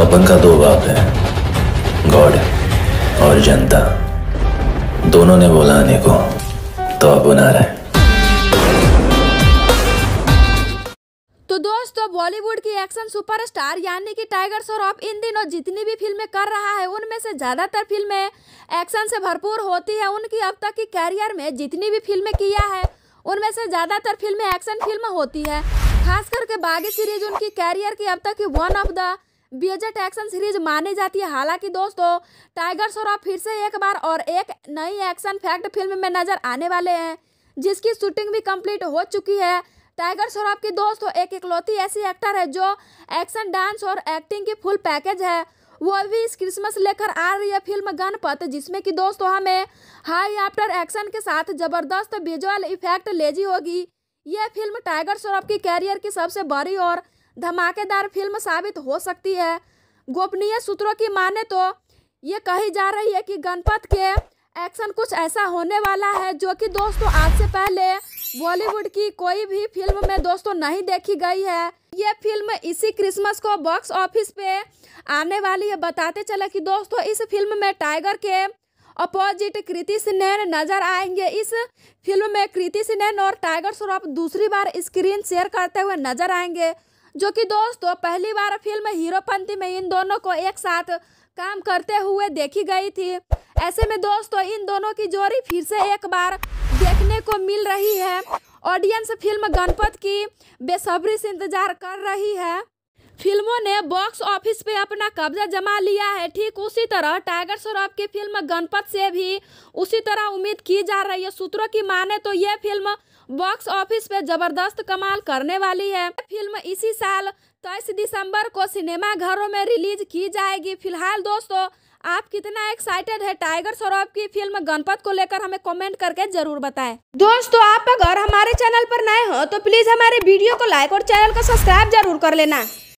अपन का दो बाप है गॉड और जनता दोनों ने बोला आने को तो अब आ रहे तो दोस्तों बॉलीवुड की एक्शन सुपरस्टार यानी कि टाइगर श्रॉफ इन दिनों जितनी भी फिल्में कर रहा है उनमें से ज़्यादातर फिल्में एक्शन से भरपूर होती है उनकी अब तक की कैरियर में जितनी भी फिल्में किया है उनमें से ज़्यादातर फिल्में एक्शन फिल्म होती है खास करके बागी सीरीज उनकी कैरियर की अब तक की one of the best action series मानी जाती है हालांकि दोस्तों टाइगर सोरा फिर से एक बार और एक नई एक्शन फैक्ट फिल्म में नजर आने वाले हैं जिसकी शूटिंग भी कंप्लीट हो चुकी है टाइगर श्रॉफ की दोस्तों एक इकलौती ऐसी एक्टर है जो एक्शन डांस और एक्टिंग की फुल पैकेज है वो अभी इस क्रिसमस लेकर आ रही है फिल्म गणपत जिसमें कि दोस्तों हमें हाई आफ्टर एक्शन के साथ जबरदस्त विजुअल इफेक्ट लेजी होगी यह फिल्म टाइगर श्रॉफ की कैरियर की सबसे बड़ी और धमाकेदार फिल्म साबित हो सकती है गोपनीय सूत्रों की माने तो ये कही जा रही है कि गणपत के एक्शन कुछ ऐसा होने वाला है जो कि दोस्तों आज से पहले बॉलीवुड की कोई भी फिल्म में दोस्तों नहीं देखी गई है ये फिल्म इसी क्रिसमस को बॉक्स ऑफिस पे आने वाली है बताते चले कि दोस्तों इस फिल्म में टाइगर के अपोजिट कृति सिनेन नजर आएंगे इस फिल्म में कृति सिनेन और टाइगर श्रॉफ दूसरी बार स्क्रीन शेयर करते हुए नजर आएंगे जो कि दोस्तों पहली बार फिल्म हीरोपंथी में इन दोनों को एक साथ काम करते हुए देखी गई थी ऐसे में दोस्तों इन दोनों की जोड़ी फिर से एक बार देखने को मिल रही है ऑडियंस फिल्म गणपत की बेसब्री से इंतजार कर रही है फिल्मों ने बॉक्स ऑफिस पे अपना कब्जा जमा लिया है ठीक उसी तरह टाइगर श्रॉफ की फिल्म गणपत से भी उसी तरह उम्मीद की जा रही है सूत्रों की माने तो यह फिल्म बॉक्स ऑफिस पे जबरदस्त कमाल करने वाली है फिल्म इसी साल तेईस दिसंबर को सिनेमा घरों में रिलीज की जाएगी फिलहाल दोस्तों आप कितना एक्साइटेड है टाइगर सौरभ की फिल्म गणपत को लेकर हमें कमेंट करके जरूर बताएं दोस्तों आप अगर हमारे चैनल पर नए हो तो प्लीज हमारे वीडियो को लाइक और चैनल को सब्सक्राइब जरूर कर लेना